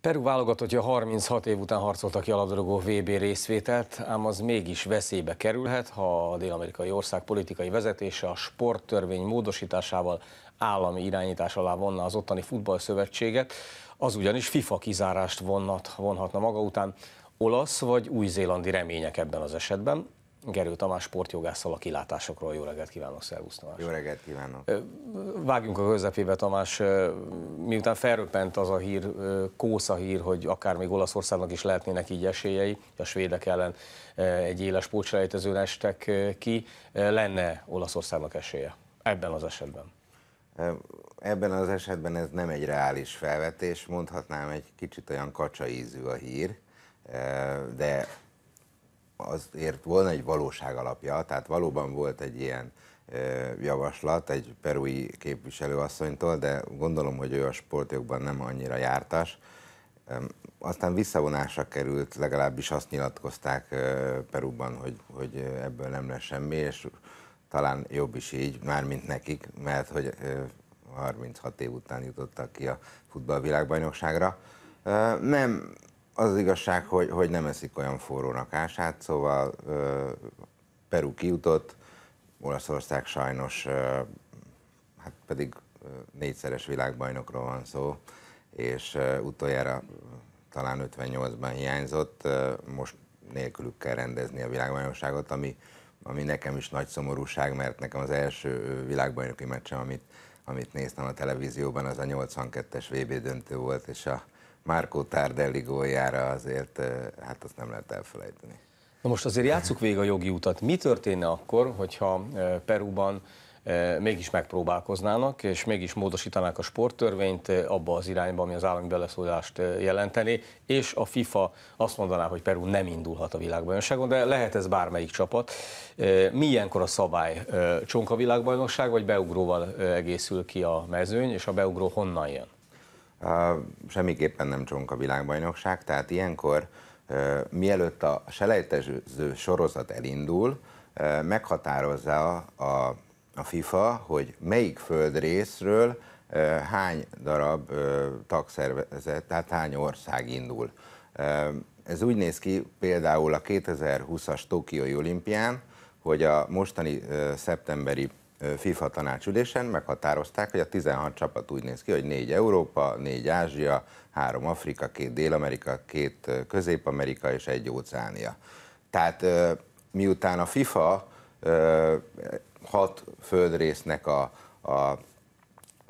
Peru válogatottja 36 év után harcoltak ki a labdarúgó VB részvételt, ám az mégis veszélybe kerülhet, ha a dél-amerikai ország politikai vezetése a sporttörvény módosításával állami irányítás alá vonna az ottani futballszövetséget, az ugyanis FIFA kizárást vonhatna maga után. Olasz vagy új-zélandi remények ebben az esetben, Gerő Tamás sportjogásszal a kilátásokról. Jó reggelt kívánok, szervusz Tamás. Jó reggelt kívánok. Vágjunk a közepébe, Tamás. Miután felröppent az a hír, kósza hír, hogy akár még Olaszországnak is lehetnének így esélyei, a svédek ellen egy éles pócselejtezőn estek ki, lenne Olaszországnak esélye ebben az esetben? Ebben az esetben ez nem egy reális felvetés, mondhatnám egy kicsit olyan kacsa ízű a hír, de azért volna egy valóság alapja, tehát valóban volt egy ilyen javaslat egy perui képviselőasszonytól, de gondolom, hogy ő a sportjogban nem annyira jártas. Aztán visszavonásra került, legalábbis azt nyilatkozták Perúban, hogy, hogy ebből nem lesz semmi, és talán jobb is így, mármint nekik, mert hogy 36 év után jutottak ki a futballvilágbajnokságra. Nem az, az igazság, hogy, hogy nem eszik olyan forró rakását, szóval ö, Peru kijutott, Olaszország sajnos, ö, hát pedig négyszeres világbajnokról van szó, és ö, utoljára talán 58-ban hiányzott, ö, most nélkülük kell rendezni a világbajnokságot, ami, ami nekem is nagy szomorúság, mert nekem az első világbajnoki meccsem, amit, amit néztem a televízióban, az a 82-es VB döntő volt, és a, Márkó Tárdelli góljára azért, hát azt nem lehet elfelejteni. Na most azért játsszuk végig a jogi utat. Mi történne akkor, hogyha Perúban mégis megpróbálkoznának, és mégis módosítanák a sporttörvényt abba az irányba, ami az állami beleszólást jelenteni, és a FIFA azt mondaná, hogy Peru nem indulhat a világbajnokságon, de lehet ez bármelyik csapat. Milyenkor a szabály? Csonka világbajnokság, vagy beugróval egészül ki a mezőny, és a beugró honnan jön? semmiképpen nem csonk a világbajnokság, tehát ilyenkor mielőtt a selejtező sorozat elindul, meghatározza a, a FIFA, hogy melyik földrészről hány darab tagszervezet, tehát hány ország indul. Ez úgy néz ki például a 2020-as Tokiói olimpián, hogy a mostani szeptemberi FIFA tanácsülésen meghatározták, hogy a 16 csapat úgy néz ki, hogy 4 Európa, 4 Ázsia, 3 Afrika, 2 Dél-Amerika, 2 Közép-Amerika és 1 Óceánia. Tehát miután a FIFA 6 földrésznek a, a,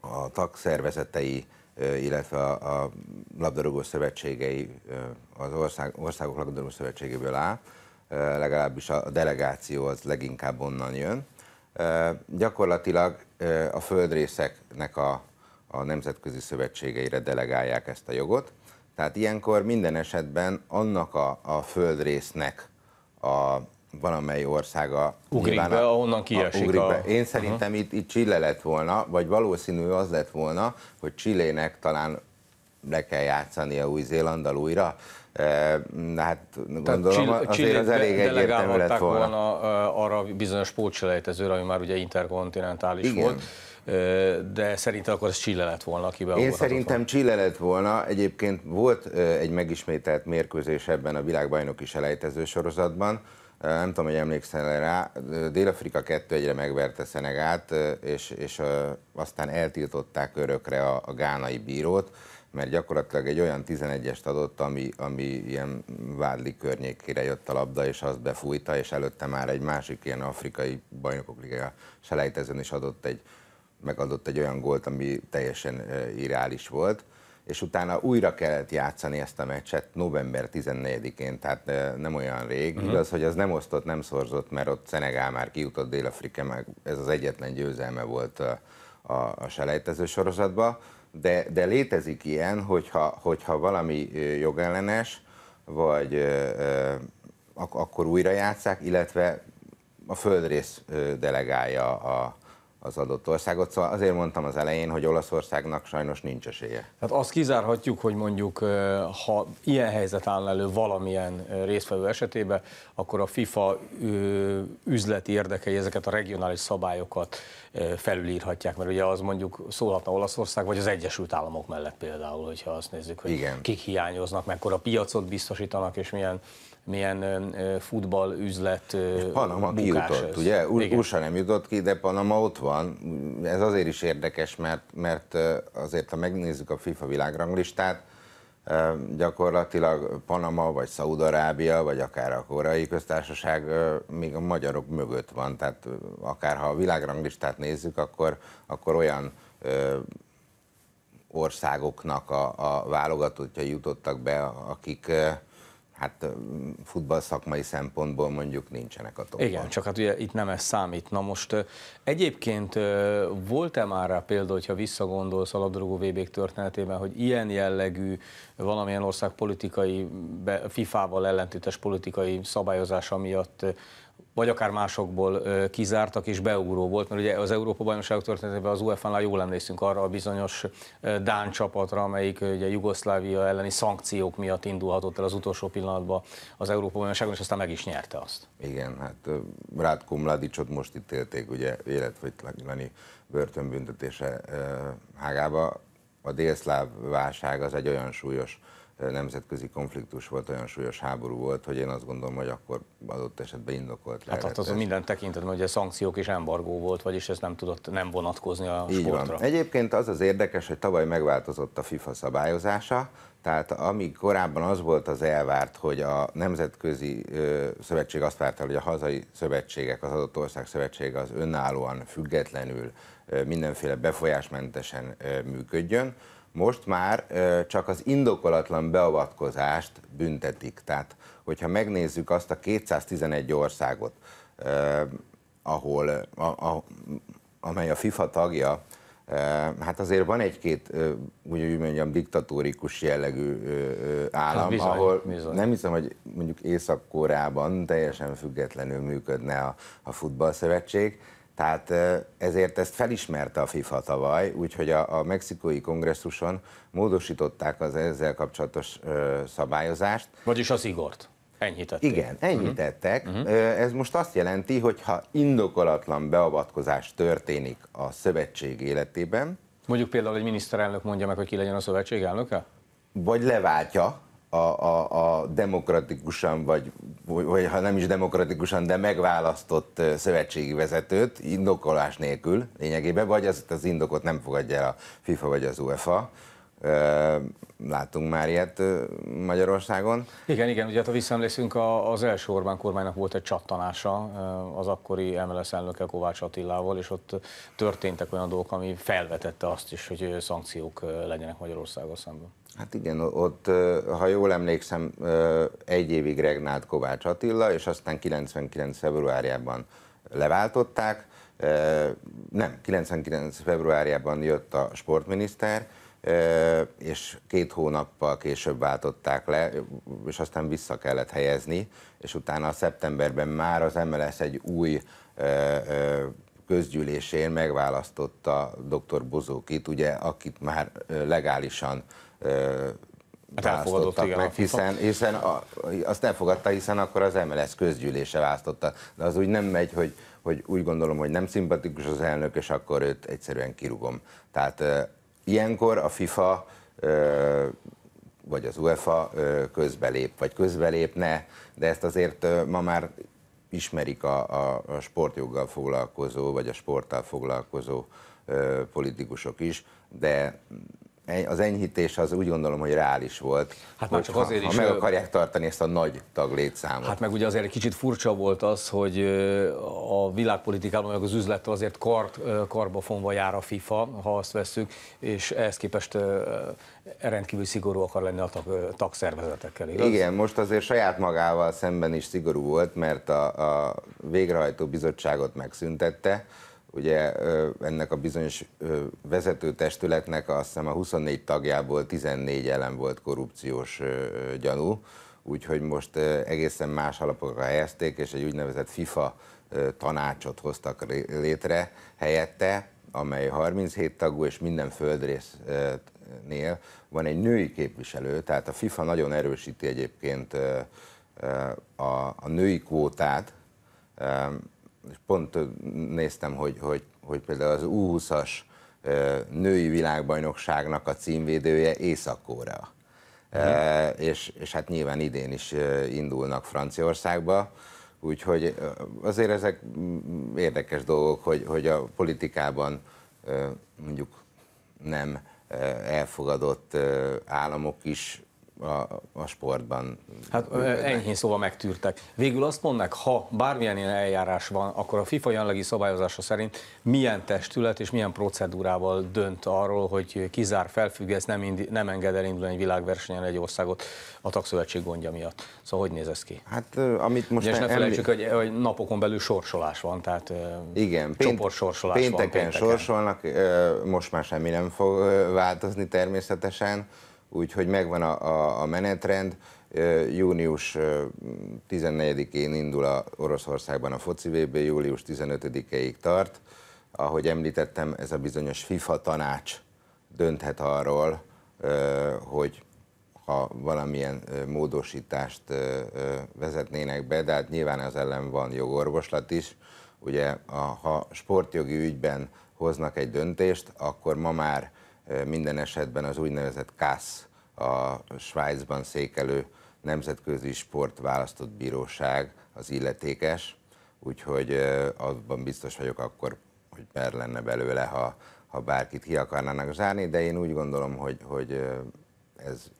a tagszervezetei, illetve a, a labdarúgó szövetségei, az ország, országok labdarúgó szövetségéből áll, legalábbis a delegáció az leginkább onnan jön, gyakorlatilag a földrészeknek a, a nemzetközi szövetségeire delegálják ezt a jogot. Tehát ilyenkor minden esetben annak a, a földrésznek a valamely országa... Ugrik nyilván, be, ahonnan kiesik. A, ugrik a... be. Én szerintem uh-huh. itt, itt Chile lett volna, vagy valószínű az lett volna, hogy Chilének talán le kell játszania Új-Zélandal újra, Eh, hát gondolom, Csilla, azért az elég egyértelmű lett volna. volna eh, arra bizonyos pótselejtezőre, ami már ugye interkontinentális Igen. volt, eh, de szerintem akkor ez Csille lett volna, aki Én szerintem Csille lett volna. Egyébként volt egy megismételt mérkőzés ebben a világbajnoki selejtező sorozatban, nem tudom, hogy emlékszel rá, Dél-Afrika egyre megverte Szenegát, és, és aztán eltiltották örökre a, a gánai bírót mert gyakorlatilag egy olyan 11-est adott, ami, ami ilyen vádli környékére jött a labda, és azt befújta, és előtte már egy másik ilyen afrikai bajnokok ligája selejtezőn is adott egy, megadott egy olyan gólt, ami teljesen irális volt és utána újra kellett játszani ezt a meccset november 14-én, tehát nem olyan rég. Uh-huh. Igaz, hogy az nem osztott, nem szorzott, mert ott Szenegál már kijutott Dél-Afrika, meg ez az egyetlen győzelme volt a, a, a selejtező sorozatba de, de létezik ilyen, hogyha, hogyha valami jogellenes, vagy ak- akkor újra játszák, illetve a földrész delegálja a, az adott országot. Szóval azért mondtam az elején, hogy Olaszországnak sajnos nincs esélye. hát azt kizárhatjuk, hogy mondjuk ha ilyen helyzet áll elő valamilyen résztvevő esetében, akkor a FIFA üzleti érdekei ezeket a regionális szabályokat felülírhatják, mert ugye az mondjuk szólhatna Olaszország, vagy az Egyesült Államok mellett például, hogyha azt nézzük, hogy Igen. kik hiányoznak, mekkora piacot biztosítanak, és milyen milyen futballüzlet Panama kijutott, ugye? Igen. USA nem jutott ki, de Panama ott van. Ez azért is érdekes, mert, mert azért, ha megnézzük a FIFA világranglistát, gyakorlatilag Panama, vagy Szaúd-Arábia, vagy akár a koreai köztársaság még a magyarok mögött van, tehát akár ha a világranglistát nézzük, akkor, akkor olyan országoknak a, a válogatottja jutottak be, akik hát futball szakmai szempontból mondjuk nincsenek a topban. Igen, csak hát ugye itt nem ez számít. Na most egyébként volt-e már rá példa, hogyha visszagondolsz a labdarúgó vb történetében, hogy ilyen jellegű valamilyen ország politikai, FIFA-val ellentétes politikai szabályozása miatt vagy akár másokból kizártak, és beugró volt, mert ugye az európa Bajnokság történetében az UEFA-nál jól emlékszünk arra a bizonyos Dán csapatra, amelyik ugye Jugoszlávia elleni szankciók miatt indulhatott el az utolsó pillanatban az Európa-bajnokságon, és aztán meg is nyerte azt. Igen, hát Rádko Mladicsot most itt élték, ugye életfogytaglani börtönbüntetése Hágába. A délszláv válság az egy olyan súlyos nemzetközi konfliktus volt, olyan súlyos háború volt, hogy én azt gondolom, hogy akkor adott esetben indokolt lehet. Hát az minden tekintetben, hogy a szankciók is embargó volt, vagyis ez nem tudott nem vonatkozni a Így sportra. Van. Egyébként az az érdekes, hogy tavaly megváltozott a FIFA szabályozása, tehát amíg korábban az volt az elvárt, hogy a nemzetközi ö, szövetség azt várta, hogy a hazai szövetségek, az adott ország szövetsége az önállóan, függetlenül, ö, mindenféle befolyásmentesen ö, működjön, most már csak az indokolatlan beavatkozást büntetik. Tehát, hogyha megnézzük azt a 211 országot, ahol, a, a, amely a FIFA tagja, Hát azért van egy-két, úgy mondjam, diktatórikus jellegű állam, hát bizony, ahol bizony. nem hiszem, hogy mondjuk Észak-Koreában teljesen függetlenül működne a, a futballszövetség, tehát ezért ezt felismerte a FIFA tavaly, úgyhogy a, a mexikói kongresszuson módosították az ezzel kapcsolatos ö, szabályozást. Vagyis az igort. Enyhítették. Igen, mhm. enyhítettek. Uh-huh. Ez most azt jelenti, hogy ha indokolatlan beavatkozás történik a szövetség életében. Mondjuk például egy miniszterelnök mondja meg, hogy ki legyen a szövetség elnöke? Vagy leváltja a, a, a demokratikusan, vagy, vagy ha nem is demokratikusan, de megválasztott szövetségi vezetőt indokolás nélkül lényegében, vagy az, az indokot nem fogadja el a FIFA vagy az UEFA. Látunk már ilyet Magyarországon. Igen, igen, ugye hát ha visszaemlékszünk, az első Orbán kormánynak volt egy csattanása az akkori MLS elnöke Kovács Attilával, és ott történtek olyan dolgok, ami felvetette azt is, hogy szankciók legyenek Magyarországon szemben. Hát igen, ott, ha jól emlékszem, egy évig regnált Kovács Attila, és aztán 99. februárjában leváltották. Nem, 99. februárjában jött a sportminiszter, és két hónappal később váltották le, és aztán vissza kellett helyezni, és utána a szeptemberben már az MLS egy új közgyűlésén megválasztotta dr. Bozókit, ugye, akit már legálisan Hát választottak meg, hiszen, hiszen a, azt elfogadta, hiszen akkor az MLS közgyűlése választotta. De az úgy nem megy, hogy, hogy úgy gondolom, hogy nem szimpatikus az elnök, és akkor őt egyszerűen kirúgom. Tehát ilyenkor a FIFA vagy az UEFA közbelép, vagy közbelépne, de ezt azért ma már ismerik a, a, a sportjoggal foglalkozó, vagy a sporttal foglalkozó politikusok is, de az enyhítés az úgy gondolom, hogy reális volt. Hát már csak ha, azért ha, is. Ha meg akarják tartani ezt a nagy taglétszámot. Hát meg ugye azért egy kicsit furcsa volt az, hogy a világpolitikában, meg az üzlettel azért kart, karba fonva jár a FIFA, ha azt vesszük, és ehhez képest e, rendkívül szigorú akar lenni a tag, tagszervezetekkel, igaz? Igen, most azért saját magával szemben is szigorú volt, mert a, a végrehajtó bizottságot megszüntette, Ugye ennek a bizonyos vezető testületnek azt hiszem a 24 tagjából 14 ellen volt korrupciós gyanú, úgyhogy most egészen más alapokra helyezték, és egy úgynevezett FIFA tanácsot hoztak létre helyette, amely 37 tagú, és minden földrésznél van egy női képviselő, tehát a FIFA nagyon erősíti egyébként a, a női kvótát, és pont néztem, hogy, hogy, hogy például az U20-as női világbajnokságnak a címvédője Észak-Korea. Mm. E, és, és hát nyilván idén is indulnak Franciaországba, úgyhogy azért ezek mm, érdekes dolgok, hogy, hogy a politikában mondjuk nem elfogadott államok is a, a sportban. Hát enyhén szóval megtűrtek. Végül azt mondnak, ha bármilyen ilyen eljárás van, akkor a FIFA jelenlegi szabályozása szerint milyen testület és milyen procedúrával dönt arról, hogy kizár, felfüggesz, nem, indi, nem enged elindulni egy világversenyen egy országot a tagszövetség gondja miatt. Szóval hogy néz ez ki? Hát amit most... Ugye, és ne felejtsük, hogy, hogy napokon belül sorsolás van, tehát Igen, csoportsorsolás pénteken van. Pénteken sorsolnak, most már semmi nem fog változni természetesen úgyhogy megvan a, a, a menetrend. Június 14-én indul a Oroszországban a foci VB, július 15-ig tart. Ahogy említettem, ez a bizonyos FIFA tanács dönthet arról, hogy ha valamilyen módosítást vezetnének be, de hát nyilván az ellen van jogorvoslat is. Ugye ha sportjogi ügyben hoznak egy döntést, akkor ma már minden esetben az úgynevezett KASZ, a Svájcban székelő Nemzetközi Sport Választott Bíróság az illetékes, úgyhogy abban biztos vagyok akkor, hogy per lenne belőle, ha, ha bárkit ki akarnának zárni, de én úgy gondolom, hogy, hogy ez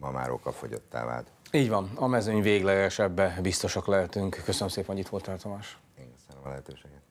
ma már okafogyottá vált. Így van, a mezőny végleges, ebbe biztosak lehetünk. Köszönöm szépen, hogy itt voltál, Tamás. Én köszönöm a lehetőséget.